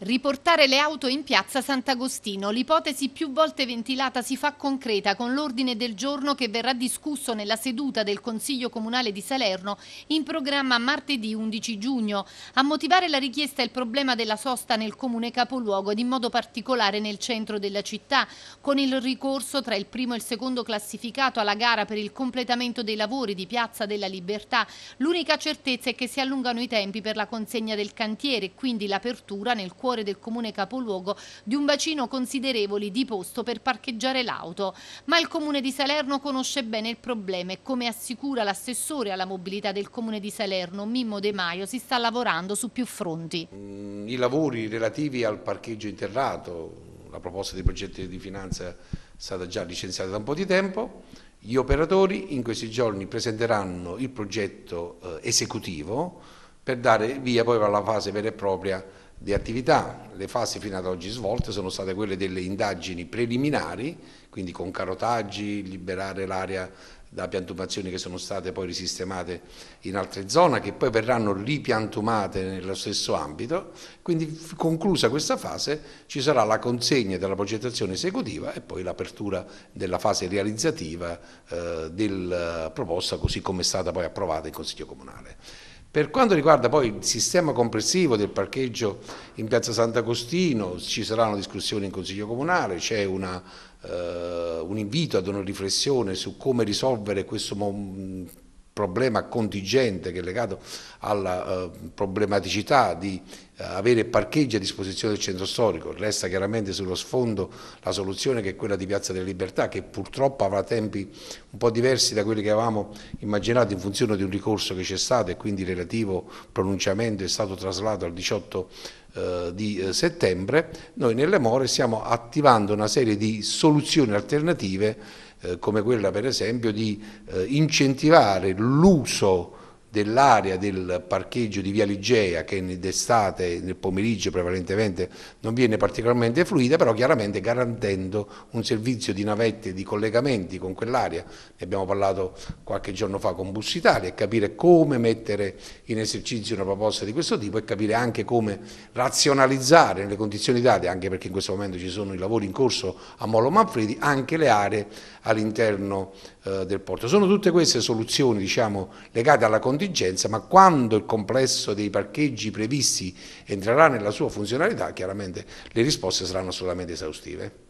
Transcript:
Riportare le auto in piazza Sant'Agostino, l'ipotesi più volte ventilata si fa concreta con l'ordine del giorno che verrà discusso nella seduta del Consiglio Comunale di Salerno in programma martedì 11 giugno. A motivare la richiesta è il problema della sosta nel comune capoluogo ed in modo particolare nel centro della città, con il ricorso tra il primo e il secondo classificato alla gara per il completamento dei lavori di Piazza della Libertà. L'unica certezza è che si allungano i tempi per la consegna del cantiere, e quindi l'apertura nel cuore cuore del comune capoluogo di un bacino considerevole di posto per parcheggiare l'auto. Ma il comune di Salerno conosce bene il problema e come assicura l'assessore alla mobilità del comune di Salerno, Mimmo De Maio, si sta lavorando su più fronti. Mm, I lavori relativi al parcheggio interrato, la proposta di progetto di finanza è stata già licenziata da un po' di tempo, gli operatori in questi giorni presenteranno il progetto eh, esecutivo per dare via poi alla fase vera e propria di attività. Le fasi fino ad oggi svolte sono state quelle delle indagini preliminari, quindi con carotaggi, liberare l'area da piantumazioni che sono state poi risistemate in altre zone che poi verranno ripiantumate nello stesso ambito, quindi conclusa questa fase ci sarà la consegna della progettazione esecutiva e poi l'apertura della fase realizzativa eh, della eh, proposta così come è stata poi approvata in Consiglio Comunale. Per quanto riguarda poi il sistema complessivo del parcheggio in piazza Sant'Agostino, ci saranno discussioni in Consiglio Comunale, c'è una eh, un invito ad una riflessione su come risolvere questo problema contingente che è legato alla eh, problematicità di eh, avere parcheggi a disposizione del centro storico, resta chiaramente sullo sfondo la soluzione che è quella di Piazza delle Libertà che purtroppo avrà tempi un po' diversi da quelli che avevamo immaginato in funzione di un ricorso che c'è stato e quindi il relativo pronunciamento è stato traslato al 18 eh, di eh, settembre, noi nelle more stiamo attivando una serie di soluzioni alternative eh, come quella per esempio di eh, incentivare l'uso dell'area del parcheggio di Via Ligea che d'estate, nel pomeriggio prevalentemente non viene particolarmente fluida, però chiaramente garantendo un servizio di navette e di collegamenti con quell'area, ne abbiamo parlato qualche giorno fa con Bus Italia, e capire come mettere in esercizio una proposta di questo tipo e capire anche come razionalizzare nelle condizioni date, anche perché in questo momento ci sono i lavori in corso a Molo Manfredi, anche le aree all'interno eh, del porto. Sono tutte queste soluzioni diciamo, legate alla contingenza, ma quando il complesso dei parcheggi previsti entrerà nella sua funzionalità, chiaramente le risposte saranno assolutamente esaustive.